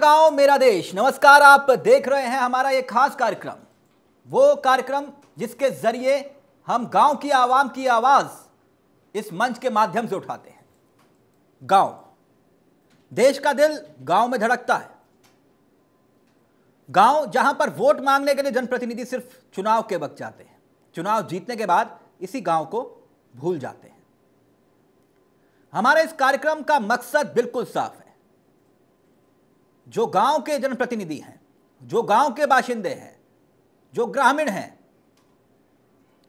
गांव मेरा देश नमस्कार आप देख रहे हैं हमारा ये खास कार्यक्रम वो कार्यक्रम जिसके जरिए हम गांव की आवाम की आवाज़ इस मंच के माध्यम से उठाते हैं गांव देश का दिल गांव में धड़कता है गांव जहां पर वोट मांगने के लिए जनप्रतिनिधि सिर्फ चुनाव के वक्त जाते हैं चुनाव जीतने के बाद इसी गांव को भूल जाते हैं हमारे इस कार्यक्रम का मकसद बिल्कुल साफ है जो गांव के जनप्रतिनिधि हैं जो गांव के बाशिंदे हैं जो ग्रामीण हैं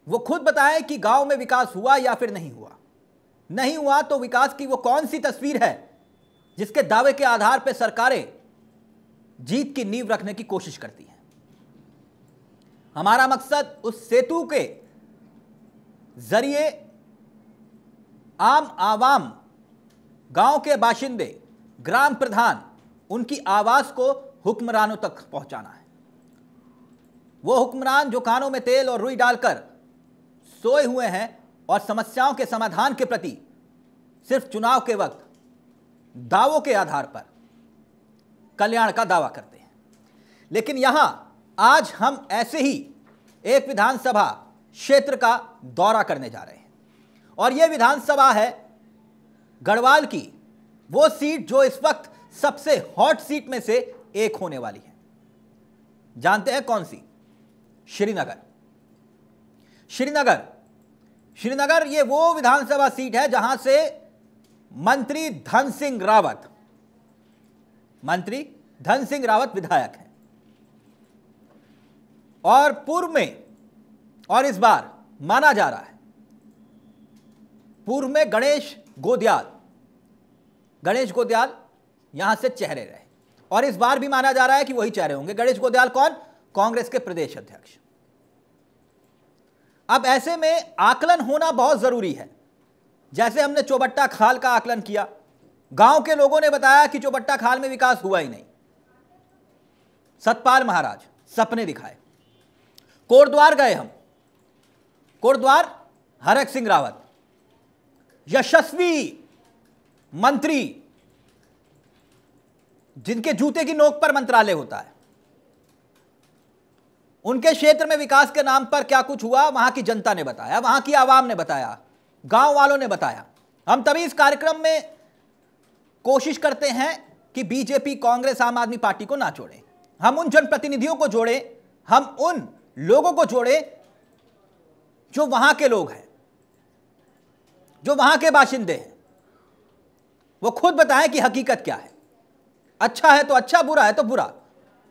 वो खुद बताएं कि गांव में विकास हुआ या फिर नहीं हुआ नहीं हुआ तो विकास की वो कौन सी तस्वीर है जिसके दावे के आधार पर सरकारें जीत की नींव रखने की कोशिश करती हैं हमारा मकसद उस सेतु के जरिए आम आवाम गांव के बाशिंदे ग्राम प्रधान उनकी आवाज़ को हुक्मरानों तक पहुंचाना है वो हुक्मरान जो कानों में तेल और रुई डालकर सोए हुए हैं और समस्याओं के समाधान के प्रति सिर्फ चुनाव के वक्त दावों के आधार पर कल्याण का दावा करते हैं लेकिन यहां आज हम ऐसे ही एक विधानसभा क्षेत्र का दौरा करने जा रहे हैं और यह विधानसभा है गढ़वाल की वो सीट जो इस वक्त सबसे हॉट सीट में से एक होने वाली है जानते हैं कौन सी श्रीनगर श्रीनगर श्रीनगर ये वो विधानसभा सीट है जहां से मंत्री धन सिंह रावत मंत्री धन सिंह रावत विधायक हैं और पूर्व में और इस बार माना जा रहा है पूर्व में गणेश गोदियाल गणेश गोदियाल यहां से चेहरे रहे और इस बार भी माना जा रहा है कि वही चेहरे होंगे गणेश गोदयाल कौन कांग्रेस के प्रदेश अध्यक्ष अब ऐसे में आकलन होना बहुत जरूरी है जैसे हमने चौबट्टा खाल का आकलन किया गांव के लोगों ने बताया कि चौबट्टा खाल में विकास हुआ ही नहीं सतपाल महाराज सपने दिखाए कोटद्वार गए हम कोटद्वार हरक सिंह रावत यशस्वी मंत्री जिनके जूते की नोक पर मंत्रालय होता है उनके क्षेत्र में विकास के नाम पर क्या कुछ हुआ वहां की जनता ने बताया वहां की आवाम ने बताया गांव वालों ने बताया हम तभी इस कार्यक्रम में कोशिश करते हैं कि बीजेपी कांग्रेस आम आदमी पार्टी को ना छोड़े हम उन जनप्रतिनिधियों को जोड़े हम उन लोगों को जोड़े जो वहां के लोग हैं जो वहां के बाशिंदे हैं वो खुद बताएं कि हकीकत क्या है अच्छा है तो अच्छा बुरा है तो बुरा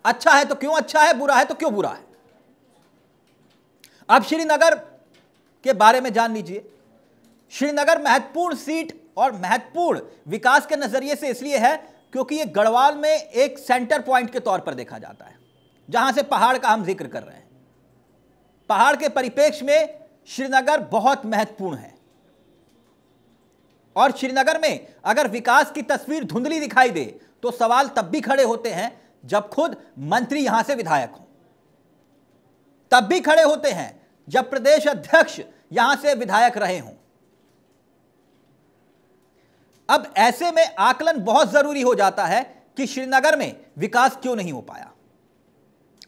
अच्छा है तो क्यों अच्छा है बुरा है तो क्यों बुरा है अब श्रीनगर के बारे में जान लीजिए श्रीनगर महत्वपूर्ण सीट और महत्वपूर्ण विकास के नजरिए से इसलिए है क्योंकि ये गढ़वाल में एक सेंटर पॉइंट के तौर पर देखा जाता है जहां से पहाड़ का हम जिक्र कर रहे हैं पहाड़ के परिपेक्ष में श्रीनगर बहुत महत्वपूर्ण है और श्रीनगर में अगर विकास की तस्वीर धुंधली दिखाई दे तो सवाल तब भी खड़े होते हैं जब खुद मंत्री यहां से विधायक हों तब भी खड़े होते हैं जब प्रदेश अध्यक्ष यहां से विधायक रहे हों अब ऐसे में आकलन बहुत जरूरी हो जाता है कि श्रीनगर में विकास क्यों नहीं हो पाया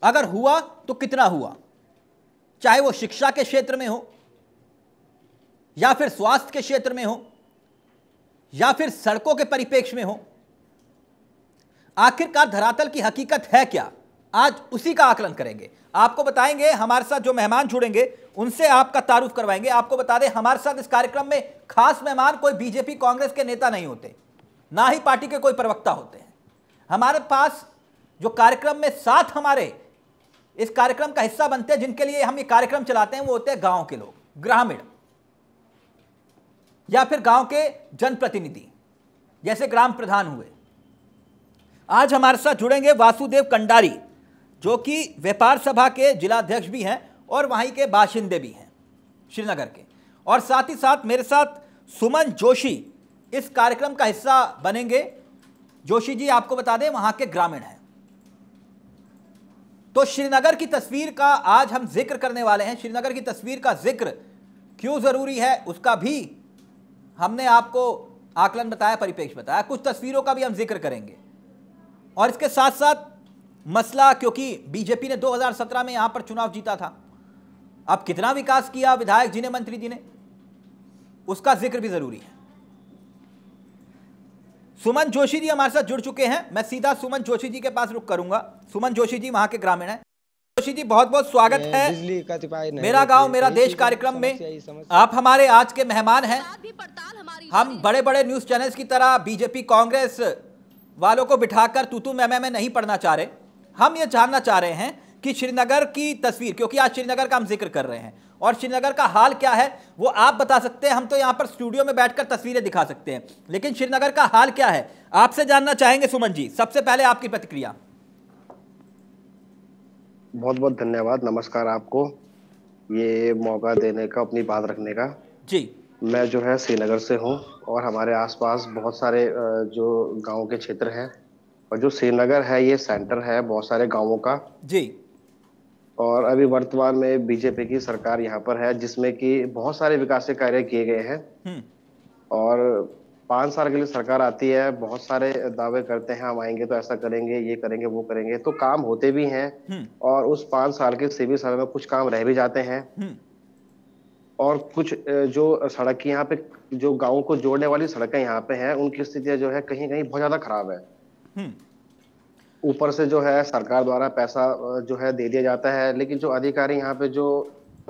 अगर हुआ तो कितना हुआ चाहे वो शिक्षा के क्षेत्र में हो या फिर स्वास्थ्य के क्षेत्र में हो या फिर सड़कों के परिपेक्ष में हो आखिरकार धरातल की हकीकत है क्या आज उसी का आकलन करेंगे आपको बताएंगे हमारे साथ जो मेहमान जुड़ेंगे उनसे आपका तारुफ करवाएंगे आपको बता दें हमारे साथ इस कार्यक्रम में खास मेहमान कोई बीजेपी कांग्रेस के नेता नहीं होते ना ही पार्टी के कोई प्रवक्ता होते हैं हमारे पास जो कार्यक्रम में साथ हमारे इस कार्यक्रम का हिस्सा बनते हैं जिनके लिए हम ये कार्यक्रम चलाते हैं वो होते हैं गांव के लोग ग्रामीण या फिर गांव के जनप्रतिनिधि जैसे ग्राम प्रधान हुए आज हमारे साथ जुड़ेंगे वासुदेव कंडारी जो कि व्यापार सभा के जिलाध्यक्ष भी हैं और वहीं के बाशिंदे भी हैं श्रीनगर के और साथ ही साथ मेरे साथ सुमन जोशी इस कार्यक्रम का हिस्सा बनेंगे जोशी जी आपको बता दें वहाँ के ग्रामीण हैं तो श्रीनगर की तस्वीर का आज हम जिक्र करने वाले हैं श्रीनगर की तस्वीर का जिक्र क्यों ज़रूरी है उसका भी हमने आपको आकलन बताया परिपेक्ष बताया कुछ तस्वीरों का भी हम जिक्र करेंगे और इसके साथ साथ मसला क्योंकि बीजेपी ने 2017 में यहां पर चुनाव जीता था अब कितना विकास किया विधायक जी ने मंत्री जी ने उसका जिक्र भी जरूरी है सुमन जोशी जी हमारे साथ जुड़ चुके हैं मैं सीधा सुमन जोशी जी के पास रुक करूंगा सुमन जोशी जी वहां के ग्रामीण है जोशी जी बहुत बहुत स्वागत है मेरा गांव मेरा देश कार्यक्रम में आप हमारे आज के मेहमान हैं हम बड़े बड़े न्यूज चैनल्स की तरह बीजेपी कांग्रेस वालों को बिठाकर तू तू मैं मैं नहीं पढ़ना चाह रहे हम ये जानना चाह रहे हैं कि श्रीनगर की तस्वीर क्योंकि आज श्रीनगर का हम जिक्र कर रहे हैं और श्रीनगर का हाल क्या है वो आप बता सकते हैं हम तो यहाँ पर स्टूडियो में बैठकर तस्वीरें दिखा सकते हैं लेकिन श्रीनगर का हाल क्या है आपसे जानना चाहेंगे सुमन जी सबसे पहले आपकी प्रतिक्रिया बहुत बहुत धन्यवाद नमस्कार आपको ये मौका देने का अपनी बात रखने का जी मैं जो है श्रीनगर से हूँ और हमारे आसपास बहुत सारे जो गाँव के क्षेत्र हैं और जो श्रीनगर है ये सेंटर है बहुत सारे गाँवों का जी और अभी वर्तमान में बीजेपी की सरकार यहाँ पर है जिसमें कि बहुत सारे विकास के कार्य किए गए हैं हम्म। और पाँच साल के लिए सरकार आती है बहुत सारे दावे करते हैं हम आएंगे तो ऐसा करेंगे ये करेंगे वो करेंगे तो काम होते भी हैं हम्म। और उस पाँच साल के सेवी साल में कुछ काम रह भी जाते हैं हम्म। और कुछ जो सड़क यहाँ पे जो गाँव को जोड़ने वाली सड़कें यहाँ पे हैं उनकी स्थितियां जो है कहीं कहीं बहुत ज़्यादा खराब है हम्म। ऊपर से जो है सरकार द्वारा पैसा जो है दे दिया जाता है लेकिन जो अधिकारी यहाँ पे जो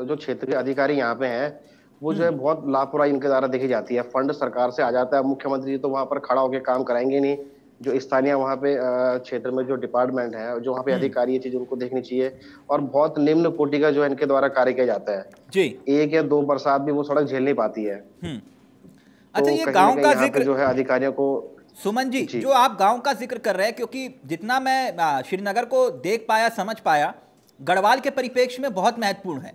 जो क्षेत्र के अधिकारी यहाँ पे हैं वो जो है हम्म। बहुत लापरवाही इनके द्वारा देखी जाती है फंड सरकार से आ जाता है मुख्यमंत्री तो वहाँ पर खड़ा होकर काम कराएंगे नहीं जो स्थानीय वहाँ पे क्षेत्र में जो डिपार्टमेंट है जो वहाँ पे हम्म। अधिकारी चीज उनको देखनी चाहिए और बहुत निम्न कोटि का जो इनके द्वारा कार्य किया जाता है जी एक या दो बरसात भी वो सड़क झेल नहीं पाती है हम्म। तो अच्छा ये गांव का जिक्र जो है अधिकारियों को सुमन जी, जी जो आप गांव का जिक्र कर रहे हैं क्योंकि जितना मैं श्रीनगर को देख पाया समझ पाया गढ़वाल के परिप्रेक्ष्य में बहुत महत्वपूर्ण है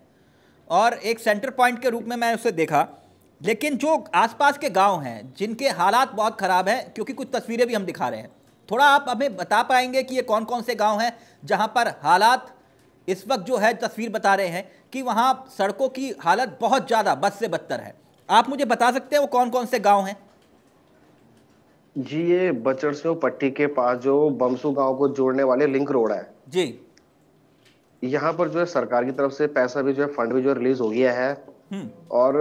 और एक सेंटर पॉइंट के रूप में मैं उसे देखा लेकिन जो आसपास के गांव हैं जिनके हालात बहुत ख़राब हैं क्योंकि कुछ तस्वीरें भी हम दिखा रहे हैं थोड़ा आप हमें बता पाएंगे कि ये कौन कौन से गांव हैं जहां पर हालात इस वक्त जो है तस्वीर बता रहे हैं कि वहां सड़कों की हालत बहुत ज़्यादा बस से बदतर है आप मुझे बता सकते हैं वो कौन कौन से गाँव हैं जी ये बचरसो पट्टी के पास जो बमसू गांव को जोड़ने वाले लिंक रोड है जी यहाँ पर जो है सरकार की तरफ से पैसा भी जो है फंड भी जो रिलीज हो गया है और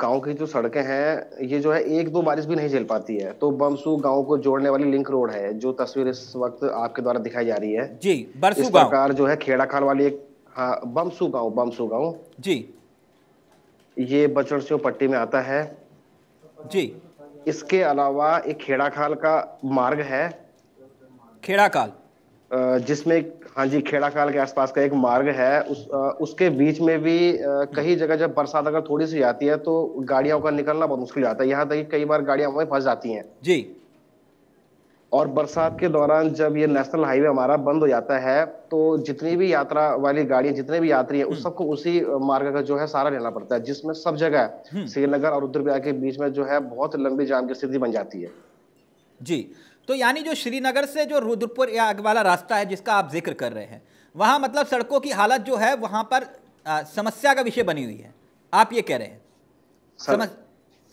गांव की जो सड़कें हैं ये जो है एक दो बारिश भी नहीं झेल पाती है तो बमसू गांव को जोड़ने वाली लिंक रोड है जो तस्वीर इस वक्त आपके द्वारा दिखाई जा रही है जी बरसू इस प्रकार जो है खेड़ा खान वाली एक हाँ बमसू गांव बमसू गांव जी ये बचड़सियों पट्टी में आता है जी इसके अलावा एक खेड़ा खाल का मार्ग है खेड़ा खाल जिसमें हाँ जी खेड़ा काल के आसपास का एक मार्ग है उस आ, उसके बीच में भी कई जगह जब बरसात अगर थोड़ी सी आती है तो गाड़ियों का निकलना बहुत मुश्किल जाता है यहाँ तक कई बार गाड़ियां वहीं फंस जाती हैं जी और बरसात के दौरान जब ये नेशनल हाईवे हमारा बंद हो जाता है तो जितनी भी यात्रा वाली गाड़ियां जितने भी यात्री हैं उस हम्म। सबको उसी मार्ग का जो है सहारा लेना पड़ता है जिसमें सब जगह हम्म। श्रीनगर और रुद्रप्रयाग के बीच में जो है बहुत लंबी जाम की स्थिति बन जाती है जी तो यानी जो श्रीनगर से जो रुद्रपुर या वाला रास्ता है जिसका आप जिक्र कर रहे हैं वहाँ मतलब सड़कों की हालत जो है वहाँ पर आ, समस्या का विषय बनी हुई है आप ये कह रहे हैं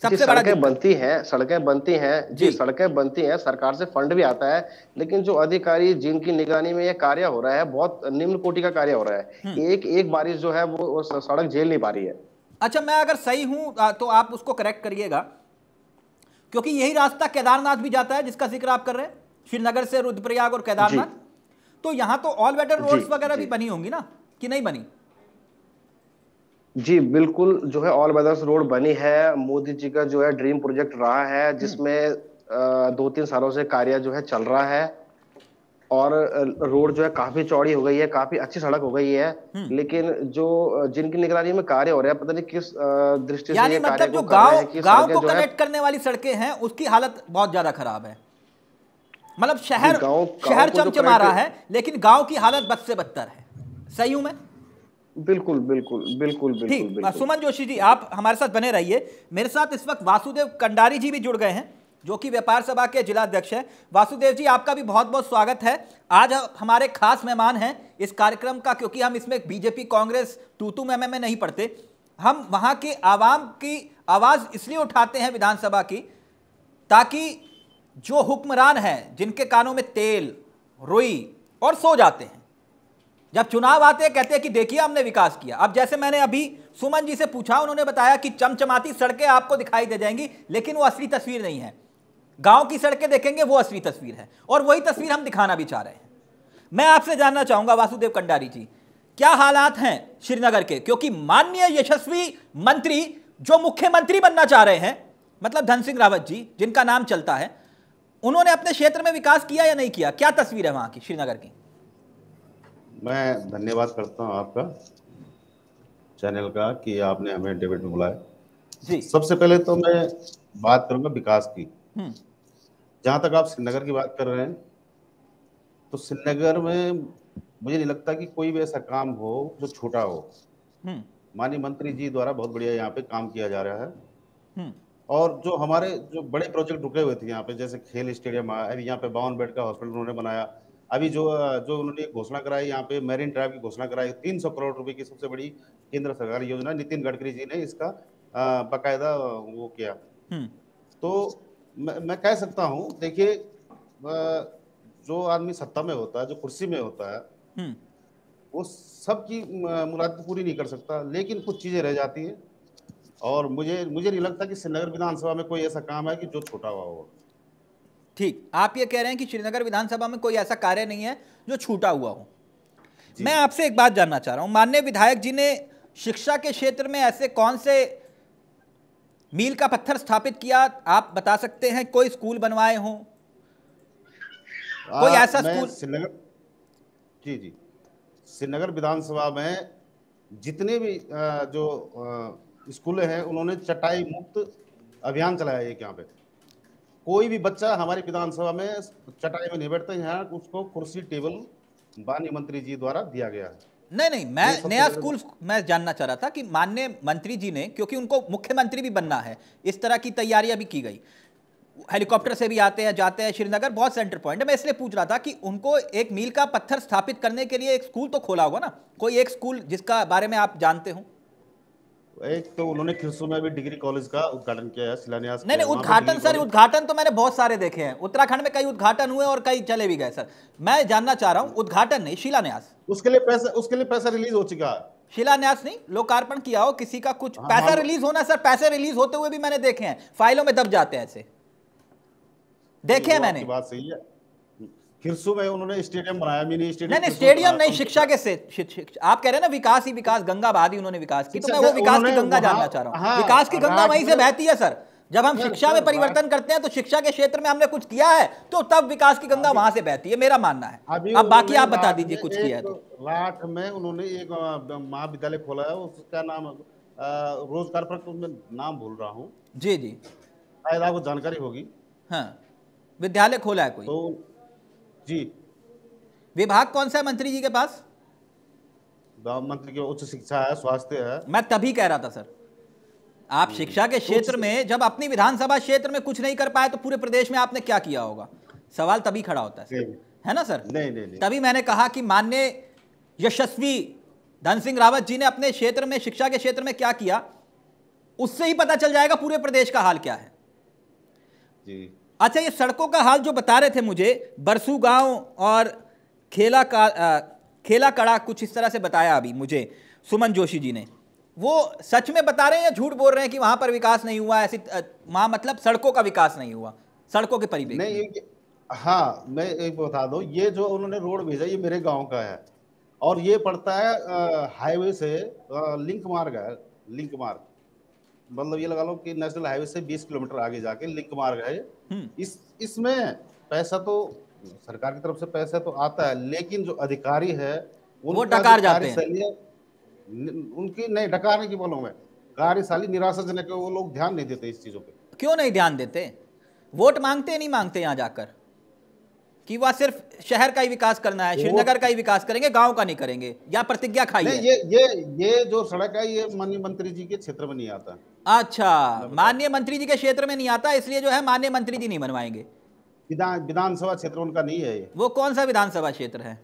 सबसे सड़कें बनती हैं सड़कें बनती हैं जी, जी सड़कें बनती हैं सरकार से फंड भी आता है लेकिन जो अधिकारी जिनकी निगरानी में ये कार्य हो रहा है बहुत निम्न कोटि का कार्य हो रहा है हम्म। एक एक बारिश जो है वो, वो सड़क झेल नहीं पा रही है अच्छा मैं अगर सही हूँ तो आप उसको करेक्ट करिएगा क्योंकि यही रास्ता केदारनाथ भी जाता है जिसका जिक्र आप कर रहे हैं श्रीनगर से रुद्रप्रयाग और केदारनाथ तो यहाँ तो ऑल वेदर रोड्स वगैरह भी बनी होंगी ना कि नहीं बनी जी बिल्कुल जो है ऑल वेदर रोड बनी है मोदी जी का जो है ड्रीम प्रोजेक्ट रहा है जिसमें हम्म। दो तीन सालों से कार्य जो है चल रहा है और रोड जो है काफी चौड़ी हो गई है काफी अच्छी सड़क हो गई है हम्म। लेकिन जो जिनकी निगरानी में कार्य हो रहा है पता नहीं किस दृष्टि से मतलब जो गांव गांव को कनेक्ट करने वाली सड़कें हैं उसकी हालत बहुत ज्यादा खराब है मतलब शहर शहर चमचमा रहा है लेकिन गांव की हालत बद से बदतर है सही हूं मैं बिल्कुल बिल्कुल बिल्कुल बिल्कुल सुमन जोशी जी आप हमारे साथ बने रहिए मेरे साथ इस वक्त वासुदेव कंडारी जी भी जुड़ गए हैं जो कि व्यापार सभा के जिलाध्यक्ष हैं वासुदेव जी आपका भी बहुत बहुत स्वागत है आज हमारे खास मेहमान हैं इस कार्यक्रम का क्योंकि हम इसमें बीजेपी कांग्रेस टू टू में नहीं पढ़ते हम वहाँ के आवाम की आवाज़ इसलिए उठाते हैं विधानसभा की ताकि जो हुक्मरान हैं जिनके कानों में तेल रोई और सो जाते हैं जब चुनाव आते हैं कहते हैं कि देखिए हमने विकास किया अब जैसे मैंने अभी सुमन जी से पूछा उन्होंने बताया कि चमचमाती सड़कें आपको दिखाई दे जाएंगी लेकिन वो असली तस्वीर नहीं है गांव की सड़कें देखेंगे वो असली तस्वीर है और वही तस्वीर हम दिखाना भी चाह रहे हैं मैं आपसे जानना चाहूंगा वासुदेव कंडारी जी क्या हालात हैं श्रीनगर के क्योंकि माननीय यशस्वी मंत्री जो मुख्यमंत्री बनना चाह रहे हैं मतलब धन सिंह रावत जी जिनका नाम चलता है उन्होंने अपने क्षेत्र में विकास किया या नहीं किया क्या तस्वीर है वहां की श्रीनगर की मैं धन्यवाद करता हूं आपका चैनल का कि आपने हमें डिबेट में बुलाया जी सबसे पहले तो मैं बात करूंगा विकास की हम्म। जहां तक आप श्रीनगर की बात कर रहे हैं तो श्रीनगर में मुझे नहीं लगता कि कोई भी ऐसा काम हो जो छोटा हो हम्म। माननीय मंत्री जी द्वारा बहुत बढ़िया यहाँ पे काम किया जा रहा है हम्म। और जो हमारे जो बड़े प्रोजेक्ट रुके हुए थे यहाँ पे जैसे खेल स्टेडियम आया अभी यहाँ पे बावन बेड का हॉस्पिटल उन्होंने बनाया अभी जो जो उन्होंने घोषणा कराई यहाँ पे मेरिन ड्राइव की घोषणा कराई तीन सौ करोड़ रुपए की सबसे बड़ी केंद्र सरकार योजना नितिन गडकरी जी ने इसका बाकायदा वो किया तो मैं, कह सकता हूँ देखिए जो आदमी सत्ता में होता है जो कुर्सी में होता है हम्म। वो की मुराद तो पूरी नहीं कर सकता लेकिन कुछ चीज़ें रह जाती है और मुझे मुझे नहीं लगता कि श्रीनगर विधानसभा में कोई ऐसा काम है कि जो छोटा हुआ हो ठीक आप ये कह रहे हैं कि श्रीनगर विधानसभा में कोई ऐसा कार्य नहीं है जो छूटा हुआ हो मैं आपसे एक बात जानना चाह रहा हूँ माननीय विधायक जी ने शिक्षा के क्षेत्र में ऐसे कौन से मील का पत्थर स्थापित किया आप बता सकते हैं कोई स्कूल बनवाए हो कोई ऐसा स्कूल श्रीनगर जी जी श्रीनगर विधानसभा में जितने भी जो स्कूल हैं उन्होंने चटाई मुक्त अभियान चलाया है यहाँ पे कोई भी बच्चा हमारी विधानसभा में चटाई में नहीं बैठते यहाँ उसको कुर्सी टेबल वाणी मंत्री जी द्वारा दिया गया है नहीं नहीं मैं नया स्कूल मैं जानना चाह रहा था कि माननीय मंत्री जी ने क्योंकि उनको मुख्यमंत्री भी बनना है इस तरह की तैयारियां भी की गई हेलीकॉप्टर से भी आते हैं जाते हैं श्रीनगर बहुत सेंटर पॉइंट है मैं इसलिए पूछ रहा था कि उनको एक मील का पत्थर स्थापित करने के लिए एक स्कूल तो खोला होगा ना कोई एक स्कूल जिसका बारे में आप जानते हो एक तो उन्होंने खिरसू में भी डिग्री कॉलेज का उद्घाटन किया है शिलान्यास नहीं नहीं उद्घाटन सर उद्घाटन तो मैंने बहुत सारे देखे हैं उत्तराखंड में कई उद्घाटन हुए और कई चले भी गए सर मैं जानना चाह रहा हूँ उद्घाटन नहीं शिलान्यास उसके लिए पैसा उसके लिए पैसा रिलीज हो चुका है शिलान्यास नहीं लोकार्पण किया हो किसी का कुछ हाँ, पैसा हाँ, रिलीज होना सर पैसे रिलीज होते हुए भी मैंने देखे हैं फाइलों में दब जाते हैं ऐसे देखे हैं मैंने बात सही है खिरसू में उन्होंने स्टेडियम बनाया मिनी स्टेडियम नहीं स्टेडियम नहीं शिक्षा के से शि, आप कह रहे हैं ना विकास ही विकास गंगाबाद ही उन्होंने विकास की तो मैं वो हाँ, विकास की गंगा जानना चाह रहा हूँ विकास की गंगा वहीं से बहती है सर जब हम शिक्षा में परिवर्तन करते हैं तो शिक्षा के क्षेत्र में हमने कुछ किया है तो तब विकास की गंगा वहां से बहती है मेरा मानना है अब बाकी आप बता दीजिए कुछ किया है तो लाख में उन्होंने एक महाविद्यालय खोला है उसका नाम रोजगार पर तो नाम भूल रहा हूँ जी जी शायद आपको जानकारी होगी हाँ विद्यालय खोला है कोई तो जी विभाग कौन सा है मंत्री जी के पास मंत्री के उच्च शिक्षा है स्वास्थ्य है मैं तभी कह रहा था सर आप शिक्षा के क्षेत्र में जब अपनी विधानसभा क्षेत्र में कुछ नहीं कर पाए तो पूरे प्रदेश में आपने क्या किया होगा सवाल तभी खड़ा होता है है ना सर नहीं नहीं, तभी मैंने कहा कि मान्य यशस्वी धन सिंह रावत जी ने अपने क्षेत्र में शिक्षा के क्षेत्र में क्या किया उससे ही पता चल जाएगा पूरे प्रदेश का हाल क्या है जी अच्छा ये सड़कों का हाल जो बता रहे थे मुझे बरसू गांव और खेला का आ, खेला कड़ा कुछ इस तरह से बताया अभी मुझे सुमन जोशी जी ने वो सच में बता रहे हैं या झूठ बोल रहे हैं कि वहां पर विकास नहीं हुआ ऐसी वहाँ मतलब सड़कों का विकास नहीं हुआ सड़कों के परिवेश नहीं एक, हाँ मैं एक बता दू ये जो उन्होंने रोड भेजा ये मेरे गाँव का है और ये पड़ता है हाईवे से आ, लिंक मार्ग है लिंक मार्ग मतलब ये लगा लो कि नेशनल हाईवे से 20 किलोमीटर आगे जाके लिंक मार्ग है हम्म। इस इसमें पैसा तो सरकार की तरफ से पैसा तो आता है लेकिन जो अधिकारी है वो डकार जाते हैं उनकी नहीं डकारने की बोलो मैं कार्यशाली निराशाजनक वो लोग ध्यान नहीं देते इस चीज़ों पर क्यों नहीं ध्यान देते वोट मांगते नहीं मांगते यहाँ जाकर कि वह सिर्फ शहर का ही विकास करना है श्रीनगर का ही विकास करेंगे गांव का नहीं करेंगे या प्रतिज्ञा खाई ये ये ये जो सड़क है ये माननीय मंत्री जी के क्षेत्र में नहीं आता अच्छा माननीय मंत्री जी के क्षेत्र में नहीं आता इसलिए जो है माननीय मंत्री जी नहीं बनवाएंगे विधान विधानसभा क्षेत्र उनका नहीं है वो कौन सा विधानसभा क्षेत्र है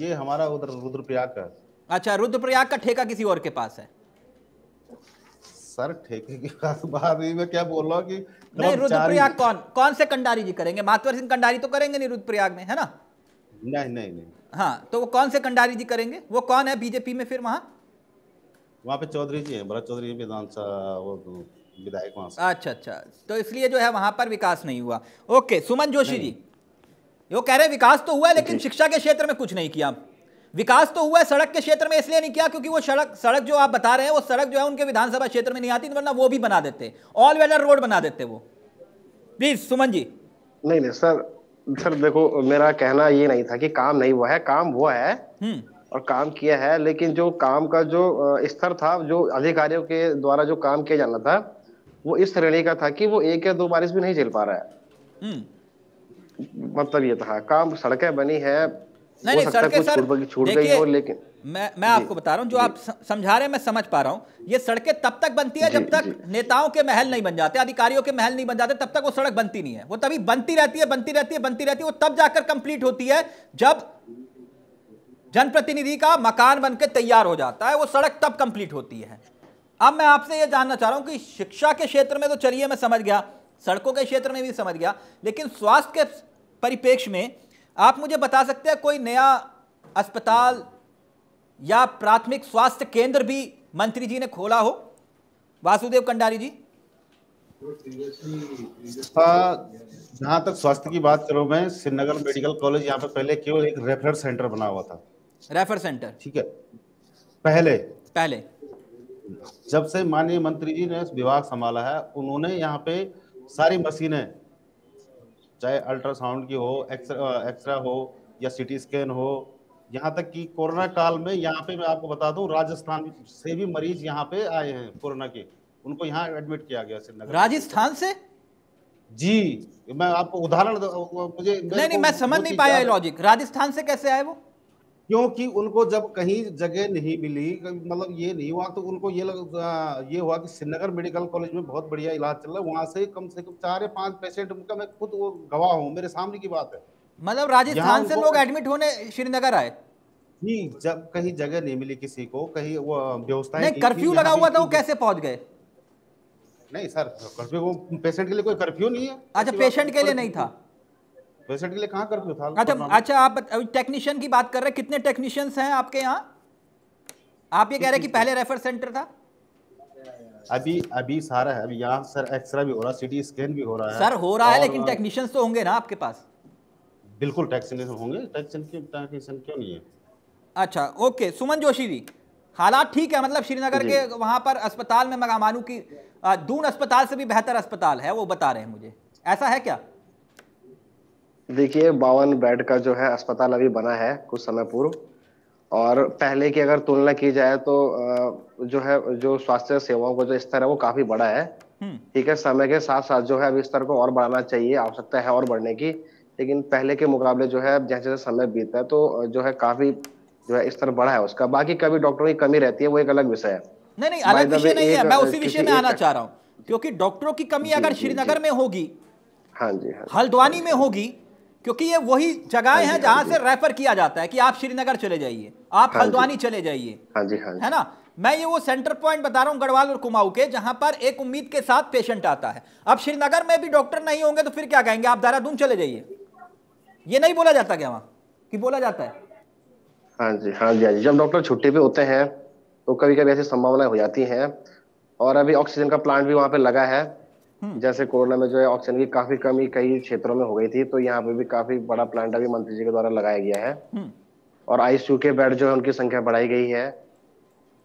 ये हमारा उधर रुद्रप्रयाग का अच्छा रुद्रप्रयाग का ठेका किसी और के पास है सर ठेके की खास बात मैं क्या बोल रहा हूँ कि नहीं रुद्रप्रयाग कौन कौन से कंडारी जी करेंगे मातवर सिंह कंडारी तो करेंगे नहीं रुद्रप्रयाग में है ना नहीं नहीं नहीं हाँ तो वो कौन से कंडारी जी करेंगे वो कौन है बीजेपी में फिर वहाँ वहाँ पे चौधरी जी हैं भरत चौधरी विधान वो विधायक वहाँ से अच्छा अच्छा तो इसलिए जो है वहाँ पर विकास नहीं हुआ ओके सुमन जोशी जी वो कह रहे हैं विकास तो हुआ है लेकिन शिक्षा के क्षेत्र में कुछ नहीं किया विकास तो हुआ है सड़क के क्षेत्र में इसलिए नहीं किया क्योंकि वो सड़क सड़क जो आप बता रहे हैं वो सड़क जो है उनके विधानसभा क्षेत्र में नहीं आती वरना वो भी बना देते ऑल वेदर रोड बना देते वो प्लीज सुमन जी नहीं नहीं सर सर देखो मेरा कहना ये नहीं था कि काम नहीं हुआ है काम हुआ है हम्म। और काम किया है लेकिन जो काम का जो स्तर था जो अधिकारियों के द्वारा जो काम किया जाना था वो इस श्रेणी का था कि वो एक या दो बारिश भी नहीं झेल पा रहा है हम्म। मतलब ये था हाँ, काम सड़कें बनी है नहीं नहीं सड़कें सर छूट गई हो लेकिन मैं मैं आपको बता रहा हूं जो आप समझा रहे हैं मैं समझ पा रहा हूँ ये सड़कें तब तक बनती है जब तक नेताओं के महल नहीं बन जाते अधिकारियों के महल नहीं बन जाते तब तक वो सड़क बनती नहीं है वो तभी बनती रहती है बनती रहती है बनती रहती है वो तब जाकर कंप्लीट होती है जब जनप्रतिनिधि का मकान बनकर तैयार हो जाता है वो सड़क तब कंप्लीट होती है अब मैं आपसे ये जानना चाह रहा हूँ कि शिक्षा के क्षेत्र में तो चलिए मैं समझ गया सड़कों के क्षेत्र में भी समझ गया लेकिन स्वास्थ्य के परिपेक्ष में आप मुझे बता सकते हैं कोई नया अस्पताल या प्राथमिक स्वास्थ्य केंद्र भी मंत्री जी ने खोला हो वासुदेव कंडारी जी जहां तक स्वास्थ्य की बात करो मैं श्रीनगर मेडिकल कॉलेज यहाँ पे पहले केवल एक रेफरल सेंटर बना हुआ था रेफर सेंटर ठीक है पहले पहले जब से माननीय मंत्री जी ने विभाग संभाला है उन्होंने यहाँ पे सारी मशीनें चाहे अल्ट्रासाउंड की हो एक्सरे हो या सिटी स्कैन हो यहाँ तक कि कोरोना काल में यहाँ पे मैं आपको बता दूं राजस्थान से भी मरीज यहाँ पे आए हैं कोरोना के उनको यहाँ एडमिट किया गया श्रीनगर राजस्थान से जी मैं आपको उदाहरण मुझे नहीं नहीं मैं समझ नहीं पाया लॉजिक राजस्थान से कैसे आए वो क्योंकि उनको जब कहीं जगह नहीं मिली मतलब ये नहीं हुआ तो उनको ये लग ये हुआ कि श्रीनगर मेडिकल कॉलेज में बहुत बढ़िया इलाज चल रहा है वहाँ से कम से कम चार या पाँच पेशेंट उनका मैं खुद वो गवाह हूँ मेरे सामने की बात है मतलब राजस्थान से लोग एडमिट होने श्रीनगर आए जी जब कहीं जगह नहीं मिली किसी को कहीं वो व्यवस्था कर्फ्यू लगा हुआ था वो कैसे पहुंच गए नहीं सर कर्फ्यू पेशेंट के लिए कोई कर्फ्यू नहीं है अच्छा पेशेंट के लिए नहीं था पेशेंट के लिए कहाँ कर्फ्यू था अच्छा अच्छा आप टेक्नीशियन की बात कर रहे हैं कितने टेक्नीशियंस हैं आपके यहाँ आप ये कह रहे हैं कि पहले रेफर सेंटर था अभी अभी सारा है अभी यहाँ सर एक्सरे भी हो रहा है सिटी स्कैन भी हो रहा है सर हो रहा है लेकिन टेक्नीशियंस तो होंगे ना आपके पास बिल्कुल टैक्सीनेशन होंगे टैक्सीनेशन क्यों नहीं है अच्छा ओके सुमन जोशी जी हालात ठीक है मतलब श्रीनगर के वहाँ पर अस्पताल में मैं मानू की दून अस्पताल से भी बेहतर अस्पताल है वो बता रहे हैं मुझे ऐसा है क्या देखिए बावन बेड का जो है अस्पताल अभी बना है कुछ समय पूर्व और पहले की अगर तुलना की जाए तो जो है जो स्वास्थ्य सेवाओं का जो स्तर है वो काफी बड़ा है हम्म। ठीक है समय के साथ साथ जो है अभी स्तर को और बढ़ाना चाहिए आवश्यकता है और बढ़ने की लेकिन पहले के मुकाबले जो है जैसे जैसे समय बीतता है तो जो है काफी जो है स्तर बढ़ा है उसका बाकी कभी डॉक्टरों की कमी रहती है वो एक अलग विषय है नहीं नहीं अलग विषय नहीं है मैं उसी विषय में आना चाह रहा हूँ क्योंकि डॉक्टरों की कमी अगर श्रीनगर में होगी हाँ, हाँ जी हल्द्वानी में होगी क्योंकि ये वही जगह है जहां से रेफर किया जाता है कि आप श्रीनगर चले जाइए आप हाँ हल्द्वानी चले जाइए हाँ हाँ है ना मैं ये वो सेंटर पॉइंट बता रहा हूँ गढ़वाल और कुमाऊ के जहां पर एक उम्मीद के साथ पेशेंट आता है अब श्रीनगर में भी डॉक्टर नहीं होंगे तो फिर क्या कहेंगे आप देहरादून चले जाइए ये नहीं बोला जाता क्या वहाँ कि बोला जाता है हाँ जी हाँ जी हाँ जी जब डॉक्टर छुट्टी पे होते हैं तो कभी कभी ऐसी संभावनाएं हो जाती हैं और अभी ऑक्सीजन का प्लांट भी वहाँ पे लगा है हम्म। जैसे कोरोना में जो है ऑक्सीजन की काफी कमी कई क्षेत्रों में हो गई थी तो यहाँ पे भी काफी बड़ा प्लांट अभी मंत्री जी के द्वारा लगाया गया है हम्म। और आईसीयू के बेड जो है उनकी संख्या बढ़ाई गई है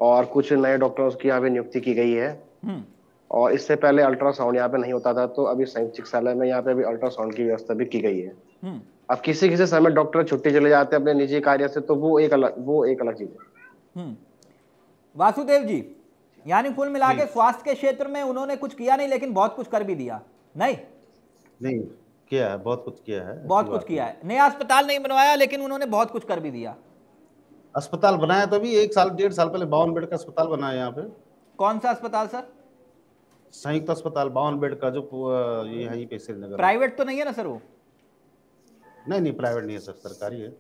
और कुछ नए डॉक्टर की यहाँ पे नियुक्ति की गई है हम्म। और इससे पहले अल्ट्रासाउंड यहाँ पे नहीं होता था तो अभी संयुक्त चिकित्सालय में यहाँ पे अभी अल्ट्रासाउंड की व्यवस्था भी की गई है अब किसी किसी समय डॉक्टर छुट्टी चले जाते हैं अपने निजी कार्य से तो वो एक अलग वो एक अलग चीज है वासुदेव जी यानी कुल मिला के स्वास्थ्य के क्षेत्र में उन्होंने कुछ किया नहीं लेकिन बहुत कुछ कर भी दिया नहीं नहीं किया है बहुत कुछ किया है बहुत कुछ किया है नया अस्पताल नहीं बनवाया लेकिन उन्होंने बहुत कुछ कर भी दिया अस्पताल बनाया तो भी एक साल डेढ़ साल पहले बावन बेड का अस्पताल बनाया यहाँ पे कौन सा अस्पताल सर संयुक्त अस्पताल बावन बेड का जो ये यहीं पे श्रीनगर प्राइवेट तो नहीं है ना सर वो नहीं नहीं प्राइवेट नहीं है सर सरकारी है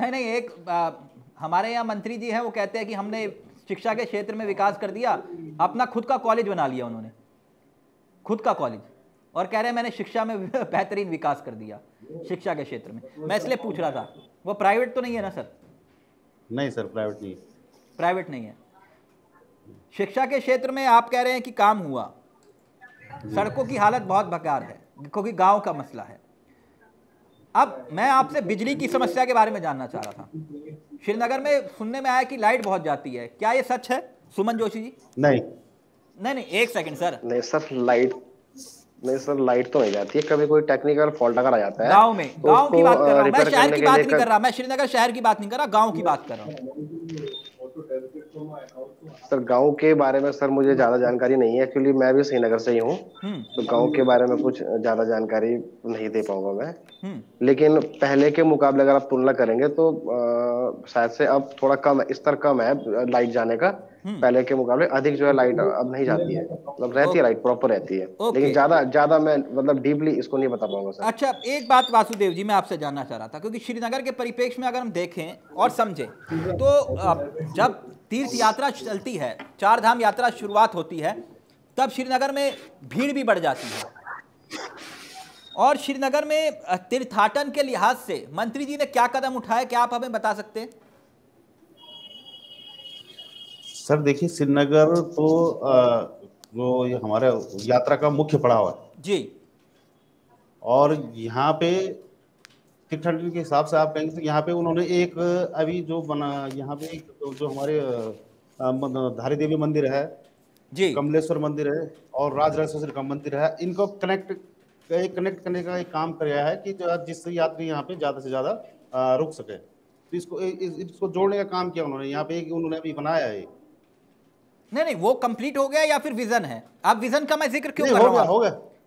नहीं नहीं एक आ, हमारे यहाँ मंत्री जी हैं वो कहते हैं कि हमने शिक्षा के क्षेत्र में विकास कर दिया अपना खुद का कॉलेज बना लिया उन्होंने खुद का कॉलेज और कह रहे हैं मैंने शिक्षा में बेहतरीन विकास कर दिया शिक्षा के क्षेत्र में मैं इसलिए पूछ रहा था वो प्राइवेट तो नहीं है ना सर नहीं सर प्राइवेट नहीं प्राइवेट नहीं है शिक्षा के क्षेत्र में आप कह रहे हैं कि काम हुआ सड़कों की हालत बहुत बकार है क्योंकि गांव का मसला है अब मैं आपसे बिजली की समस्या के बारे में जानना चाह रहा था श्रीनगर में सुनने में आया कि लाइट बहुत जाती है क्या ये सच है सुमन जोशी जी नहीं नहीं नहीं एक सेकंड सर नहीं सर लाइट नहीं सर लाइट तो नहीं जाती है कभी कोई टेक्निकल फॉल्ट अगर आ जाता है गांव में तो गांव की बात कर रहा uh, हूँ मैं शहर की बात नहीं कर रहा मैं श्रीनगर शहर की बात नहीं कर रहा गांव की बात कर रहा हूँ सर गांव के बारे में सर मुझे ज्यादा जानकारी नहीं है एक्चुअली मैं भी श्रीनगर से ही हूँ हम्म। तो गांव के बारे में कुछ ज्यादा जानकारी नहीं दे पाऊंगा मैं हम्म। लेकिन पहले के मुकाबले अगर आप तुलना करेंगे तो आ, uh, शायद से अब थोड़ा कम है स्तर कम है लाइट जाने का हम्म। पहले के मुकाबले अधिक जो है लाइट तो अब नहीं जाती है तो मतलब रहती है लाइट प्रॉपर रहती है लेकिन ज्यादा ज्यादा मैं मतलब डीपली इसको नहीं बता पाऊंगा सर अच्छा एक बात वासुदेव जी मैं आपसे जानना चाह रहा था क्योंकि श्रीनगर के परिपेक्ष में अगर हम देखें और समझे तो जब तीर्थ यात्रा चलती है चार धाम यात्रा शुरुआत होती है तब श्रीनगर में भीड़ भी बढ़ जाती है और श्रीनगर में तीर्थाटन के लिहाज से मंत्री जी ने क्या कदम उठाया क्या आप हमें बता सकते हैं सर देखिए श्रीनगर तो जो हमारे यात्रा का मुख्य पड़ाव है जी और यहाँ पे तीर्थाटन के हिसाब से आप कहेंगे तो यहाँ पे उन्होंने एक अभी जो बना यहाँ पे एक जो, जो हमारे धारी देवी मंदिर है जी कमलेश्वर मंदिर है और राज का मंदिर है इनको कनेक्ट एक कनेक्ट करने का एक काम कराया है कि जो जिससे यात्री यहाँ पे ज़्यादा से ज़्यादा रुक सके तो इसको इसको जोड़ने का काम किया उन्होंने यहाँ पे उन्होंने अभी बनाया है नहीं नहीं वो कंप्लीट हो गया या फिर विजन है आप विजन का मैं जिक्र क्यों कर रहा हूँ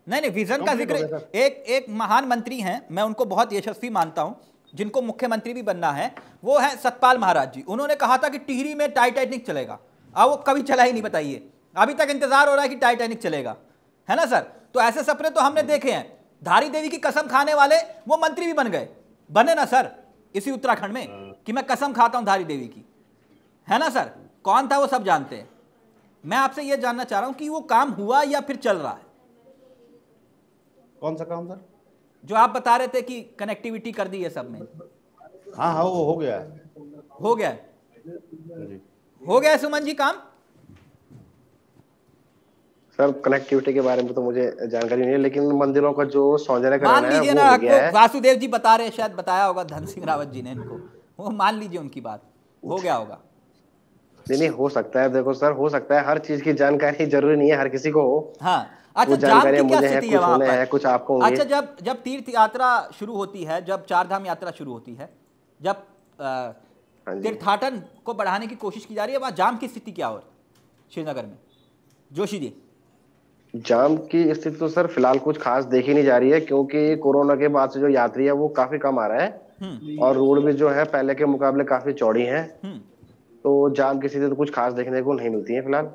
नहीं नहीं विजन का जिक्र एक एक महान मंत्री हैं मैं उनको बहुत यशस्वी मानता हूँ जिनको मुख्यमंत्री भी बनना है वो है सतपाल महाराज जी उन्होंने कहा था कि टिहरी में टाइटैनिक चलेगा अब वो कभी चला ही नहीं बताइए अभी तक इंतजार हो रहा है कि टाइटैनिक चलेगा है ना सर तो ऐसे सपने तो हमने देखे हैं धारी देवी की कसम खाने वाले वो मंत्री भी बन गए बने ना सर इसी उत्तराखंड में कि मैं कसम खाता हूं धारी देवी की है ना सर कौन था वो सब जानते हैं मैं आपसे ये जानना चाह रहा हूं कि वो काम हुआ या फिर चल रहा है कौन सा काम सर जो आप बता रहे थे कि कनेक्टिविटी कर दी है सब में हाँ हाँ वो हो गया हो गया हाँ हो गया सुमन जी काम सर कनेक्टिविटी के बारे में तो मुझे जानकारी नहीं है लेकिन मंदिरों का जो सौंदर्य का मान लीजिए ना आपको वासुदेव जी बता रहे हैं शायद बताया होगा धन सिंह रावत जी ने इनको वो मान लीजिए उनकी बात हो गया होगा नहीं नहीं हो सकता है देखो सर हो सकता है हर चीज की जानकारी जरूरी नहीं है हर किसी को हो हाँ अच्छा जाम की क्या स्थिति है वहाँ पर कुछ आपको अच्छा जब जब तीर्थ यात्रा शुरू होती है जब चार धाम यात्रा शुरू होती है जब हाँ तीर्थाटन को बढ़ाने की कोशिश की जा रही है वहाँ जाम की स्थिति क्या हो रही श्रीनगर में जोशी जी जाम की स्थिति तो सर फिलहाल कुछ खास देखी नहीं जा रही है क्योंकि कोरोना के बाद से जो यात्री है वो काफी कम आ रहा है हम्म। और रोड भी जो है पहले के मुकाबले काफी चौड़ी है हम्म। तो जाम की स्थिति तो कुछ खास देखने को नहीं मिलती है फिलहाल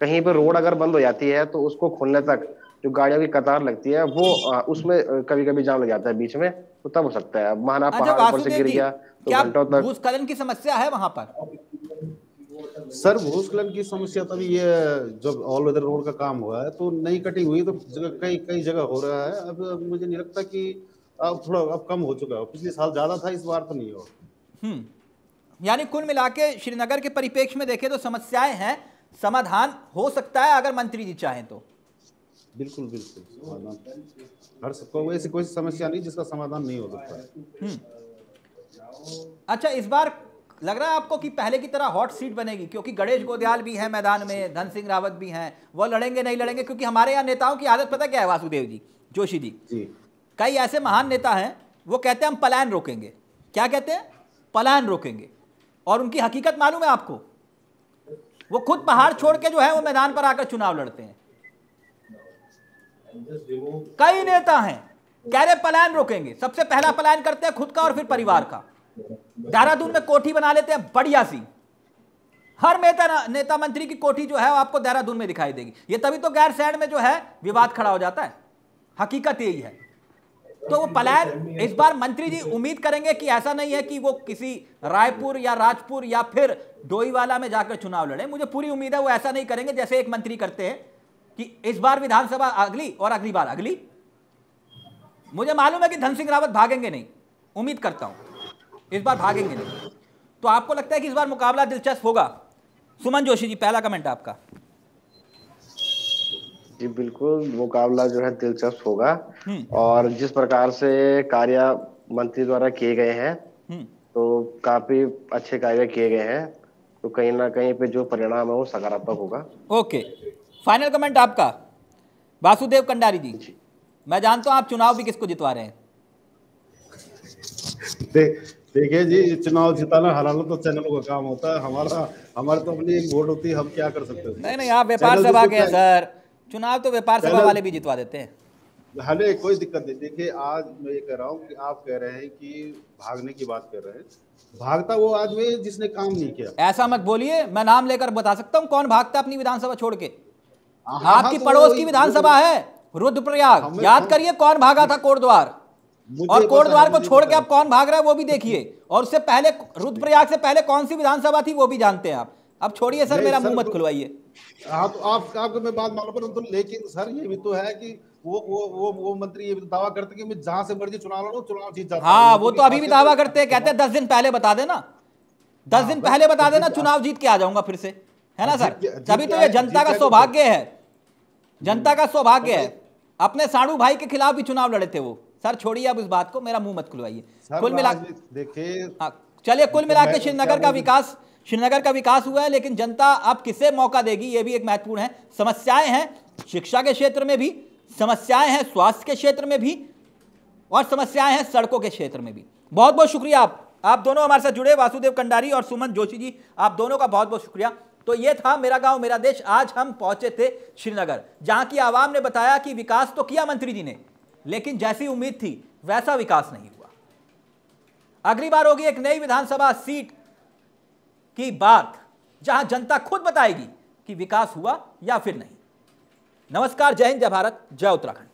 कहीं पर रोड अगर बंद हो जाती है तो उसको खोलने तक जो गाड़ियों की कतार लगती है वो उसमें कभी कभी जाम लग जाता है बीच में तो तब हो सकता है महाना अच्छा, पहाड़ ऊपर से गिर गया तो घंटों तक भूस्खलन की समस्या है वहां पर सर भूस्खलन की समस्या तभी ये जब ऑल वेदर रोड का काम हुआ है तो नई कटिंग हुई तो जगह कई कई जगह हो रहा है अब मुझे नहीं लगता कि अब थोड़ा अब कम हो चुका है पिछले साल ज्यादा था इस बार तो नहीं हो हम्म। यानी कुल मिला के श्रीनगर के परिपेक्ष में देखे तो समस्याएं हैं समाधान हो सकता है अगर मंत्री जी चाहें तो बिल्कुल बिल्कुल हर सबको ऐसी कोई समस्या नहीं जिसका समाधान नहीं हो सकता हम्म। अच्छा इस बार लग रहा है आपको कि पहले की तरह हॉट सीट बनेगी क्योंकि गणेश गोदयाल भी है मैदान में धन सिंह रावत भी हैं वो लड़ेंगे नहीं लड़ेंगे क्योंकि हमारे यहाँ नेताओं की आदत पता क्या है वासुदेव जी जोशी जी, जी। कई ऐसे महान नेता हैं वो कहते हैं हम पलायन रोकेंगे क्या कहते हैं पलायन रोकेंगे और उनकी हकीकत मालूम है आपको वो खुद पहाड़ छोड़ के जो है वो मैदान पर आकर चुनाव लड़ते हैं कई नेता हैं कह रहे पलायन रोकेंगे सबसे पहला पलायन करते हैं खुद का और फिर परिवार का देहरादून में कोठी बना लेते हैं बढ़िया सी हर नेता नेता मंत्री की कोठी जो है वो आपको देहरादून में दिखाई देगी ये तभी तो गैर सैंड में जो है विवाद खड़ा हो जाता है हकीकत यही है तो वो पलायन इस बार मंत्री जी उम्मीद करेंगे कि ऐसा नहीं है कि वो किसी रायपुर या राजपुर या फिर डोईवाला में जाकर चुनाव लड़े मुझे पूरी उम्मीद है वो ऐसा नहीं करेंगे जैसे एक मंत्री करते हैं कि इस बार विधानसभा अगली और अगली बार अगली मुझे मालूम है कि धन सिंह रावत भागेंगे नहीं उम्मीद करता हूं इस बार भागेंगे नहीं तो आपको लगता है कि इस बार मुकाबला दिलचस्प होगा सुमन जोशी जी पहला कमेंट आपका जी बिल्कुल मुकाबला जो है दिलचस्प होगा हम्म। और जिस प्रकार से कार्य मंत्री द्वारा किए गए हैं हम्म। तो काफी अच्छे कार्य किए गए हैं तो कहीं ना कहीं पे जो परिणाम है वो सकारात्मक होगा ओके फाइनल कमेंट आपका वासुदेव कंडारी जी, जी। मैं जानता हूँ आप चुनाव भी किसको जितवा रहे हैं देखिए जी चुनाव जिताना हराना तो चैनल का काम होता है हमारा हमारे तो अपनी वोट होती है हम क्या कर सकते हैं नहीं नहीं आप व्यापार सभा के सर चुनाव तो व्यापार सभा वाले भी जितवा देते हैं हले कोई दिक्कत नहीं देखिए आज मैं ये कह रहा हूँ कि आप कह रहे हैं कि भागने की बात कर रहे हैं भागता वो आदमी जिसने काम नहीं किया ऐसा मत बोलिए मैं नाम लेकर बता सकता हूँ कौन भागता अपनी विधानसभा छोड़ के हाँ, हाँ, आपकी तो पड़ोस की विधानसभा है रुद्रप्रयाग याद करिए कौन भागा था कोटद्वार और कोटद्वार को छोड़ के आप कौन भाग रहा है वो भी देखिए और उससे पहले रुद्रप्रयाग से पहले कौन सी विधानसभा थी वो भी जानते हैं आप अब छोड़िए सर मेरा मुंह मत खुलवाइए हाँ तो आप आपको मैं बात मालूम पर तो लेकिन सर ये भी तो है कि वो वो वो वो मंत्री ये तो दावा करते कि मैं जहां से मर्जी चुनाव लड़ो चुनाव जीत जाता हाँ वो तो अभी भी दावा तो करते हैं कहते हैं दस दिन पहले बता देना दस हाँ, दिन पहले बता देना चुनाव जीत के आ जाऊंगा फिर से है ना हाँ, सर तभी तो ये तो हम्म। जनता का सौभाग्य है जनता का सौभाग्य है अपने साढ़ू भाई के खिलाफ भी चुनाव लड़े थे वो सर छोड़िए अब इस बात को मेरा मुंह मत खुलवाइए कुल मिला देखिए हाँ, चलिए कुल मिला तो के श्रीनगर का विकास श्रीनगर का विकास हुआ है लेकिन जनता अब किसे मौका देगी ये भी एक महत्वपूर्ण है समस्याएं हैं शिक्षा के क्षेत्र में भी समस्याएं हैं स्वास्थ्य के क्षेत्र में भी और समस्याएं हैं सड़कों के क्षेत्र में भी बहुत बहुत शुक्रिया आप आप दोनों हमारे साथ जुड़े वासुदेव कंडारी और सुमन जोशी जी आप दोनों का बहुत बहुत शुक्रिया तो ये था मेरा गांव मेरा देश आज हम पहुंचे थे श्रीनगर जहां की आवाम ने बताया कि विकास तो किया मंत्री जी ने लेकिन जैसी उम्मीद थी वैसा विकास नहीं हुआ अगली बार होगी एक नई विधानसभा सीट की बात जहां जनता खुद बताएगी कि विकास हुआ या फिर नहीं नमस्कार जय हिंद जय भारत जय उत्तराखंड